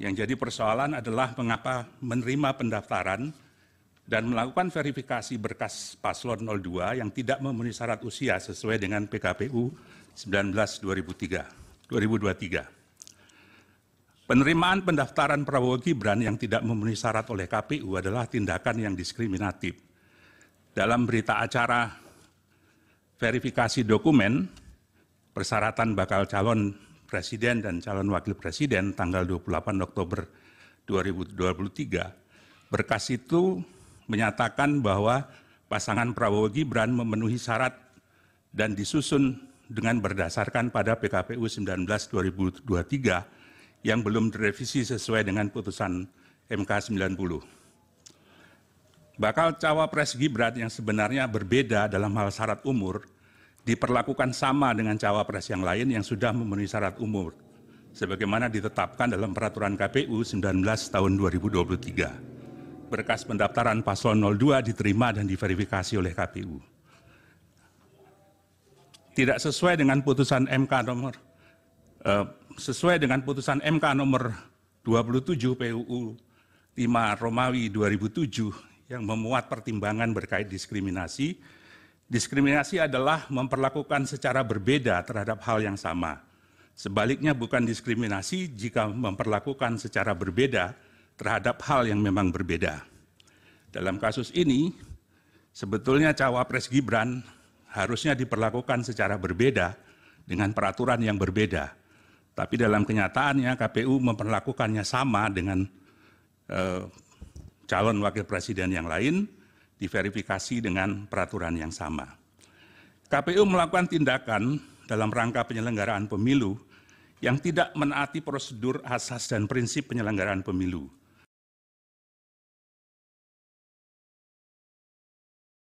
Yang jadi persoalan adalah mengapa menerima pendaftaran dan melakukan verifikasi berkas paslon 02 yang tidak memenuhi syarat usia sesuai dengan PKPU 19 2003, 2023. Penerimaan pendaftaran Prabowo Gibran yang tidak memenuhi syarat oleh KPU adalah tindakan yang diskriminatif. Dalam berita acara verifikasi dokumen, persyaratan bakal calon Presiden dan calon wakil presiden tanggal 28 Oktober 2023, berkas itu menyatakan bahwa pasangan Prabowo Gibran memenuhi syarat dan disusun dengan berdasarkan pada PKPU 19 2023 yang belum direvisi sesuai dengan putusan MK 90 bakal cawapres Gibran yang sebenarnya berbeda dalam hal syarat umur diperlakukan sama dengan cawapres yang lain yang sudah memenuhi syarat umur sebagaimana ditetapkan dalam peraturan KPU 19 tahun 2023. Berkas pendaftaran paslon 02 diterima dan diverifikasi oleh KPU. Tidak sesuai dengan putusan MK nomor eh, sesuai dengan putusan MK nomor 27 PUU 5 Romawi 2007 yang memuat pertimbangan berkait diskriminasi Diskriminasi adalah memperlakukan secara berbeda terhadap hal yang sama. Sebaliknya bukan diskriminasi jika memperlakukan secara berbeda terhadap hal yang memang berbeda. Dalam kasus ini, sebetulnya cawapres Gibran harusnya diperlakukan secara berbeda dengan peraturan yang berbeda. Tapi dalam kenyataannya KPU memperlakukannya sama dengan eh, calon wakil presiden yang lain, diverifikasi dengan peraturan yang sama. KPU melakukan tindakan dalam rangka penyelenggaraan pemilu yang tidak menaati prosedur asas dan prinsip penyelenggaraan pemilu